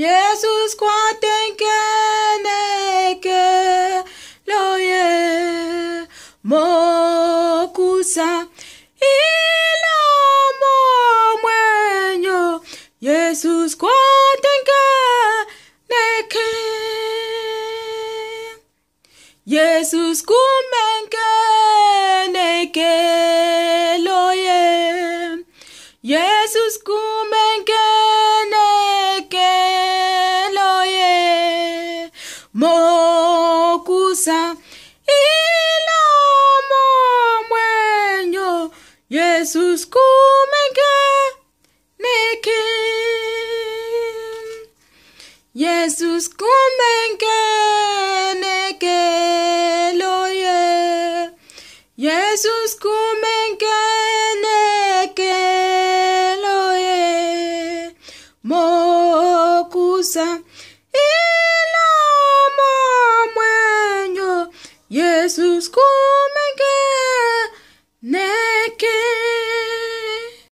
Jesús kwa tenkeneke loye mokusa ilamo Jesús Jésus Jesús tenkeneke que kumenkeneke loye Jesús cumen mokusa que mwenyo Jesús kumeke neke Jesús kumeke neke loye yesus que neke loye mokusa Jesus Christ.